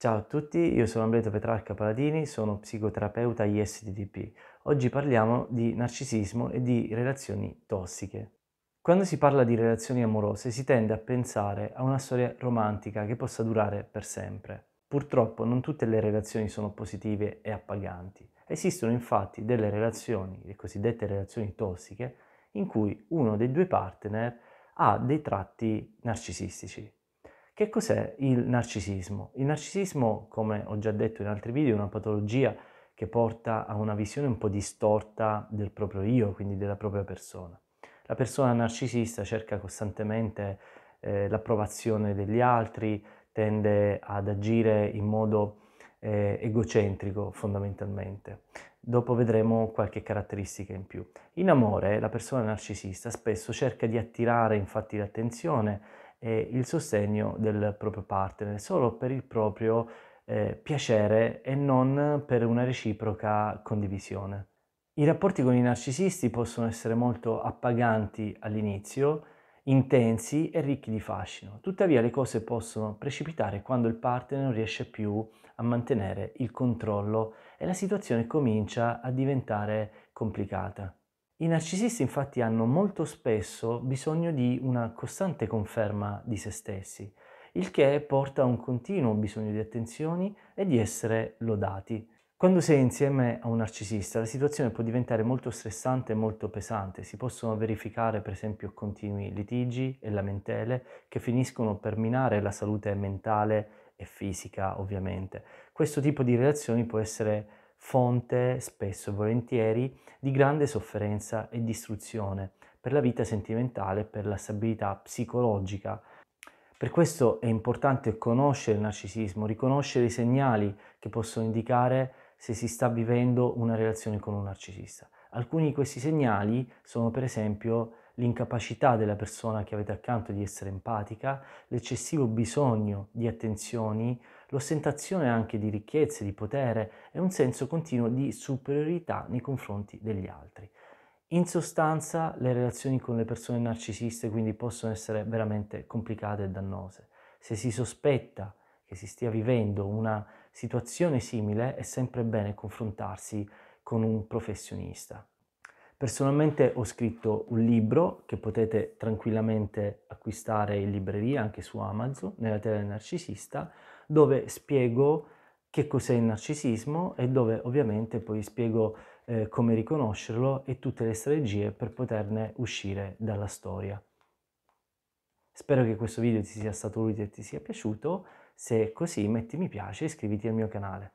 Ciao a tutti, io sono Amleto Petrarca Paladini, sono psicoterapeuta ISTDP. Oggi parliamo di narcisismo e di relazioni tossiche. Quando si parla di relazioni amorose si tende a pensare a una storia romantica che possa durare per sempre. Purtroppo non tutte le relazioni sono positive e appaganti. Esistono infatti delle relazioni, le cosiddette relazioni tossiche, in cui uno dei due partner ha dei tratti narcisistici. Che cos'è il narcisismo? Il narcisismo, come ho già detto in altri video, è una patologia che porta a una visione un po' distorta del proprio io, quindi della propria persona. La persona narcisista cerca costantemente eh, l'approvazione degli altri, tende ad agire in modo eh, egocentrico fondamentalmente. Dopo vedremo qualche caratteristica in più. In amore la persona narcisista spesso cerca di attirare infatti l'attenzione e il sostegno del proprio partner, solo per il proprio eh, piacere e non per una reciproca condivisione. I rapporti con i narcisisti possono essere molto appaganti all'inizio, intensi e ricchi di fascino. Tuttavia le cose possono precipitare quando il partner non riesce più a mantenere il controllo e la situazione comincia a diventare complicata. I narcisisti infatti hanno molto spesso bisogno di una costante conferma di se stessi, il che porta a un continuo bisogno di attenzioni e di essere lodati. Quando sei insieme a un narcisista la situazione può diventare molto stressante e molto pesante, si possono verificare per esempio continui litigi e lamentele che finiscono per minare la salute mentale e fisica ovviamente. Questo tipo di relazioni può essere fonte spesso e volentieri di grande sofferenza e distruzione per la vita sentimentale e per la stabilità psicologica. Per questo è importante conoscere il narcisismo, riconoscere i segnali che possono indicare se si sta vivendo una relazione con un narcisista. Alcuni di questi segnali sono per esempio l'incapacità della persona che avete accanto di essere empatica, l'eccessivo bisogno di attenzioni, l'ostentazione anche di ricchezze, di potere e un senso continuo di superiorità nei confronti degli altri. In sostanza le relazioni con le persone narcisiste quindi possono essere veramente complicate e dannose. Se si sospetta che si stia vivendo una situazione simile è sempre bene confrontarsi con un professionista. Personalmente ho scritto un libro che potete tranquillamente acquistare in libreria anche su Amazon, nella tela del narcisista, dove spiego che cos'è il narcisismo e dove ovviamente poi spiego eh, come riconoscerlo e tutte le strategie per poterne uscire dalla storia. Spero che questo video ti sia stato utile e ti sia piaciuto, se è così metti mi piace e iscriviti al mio canale.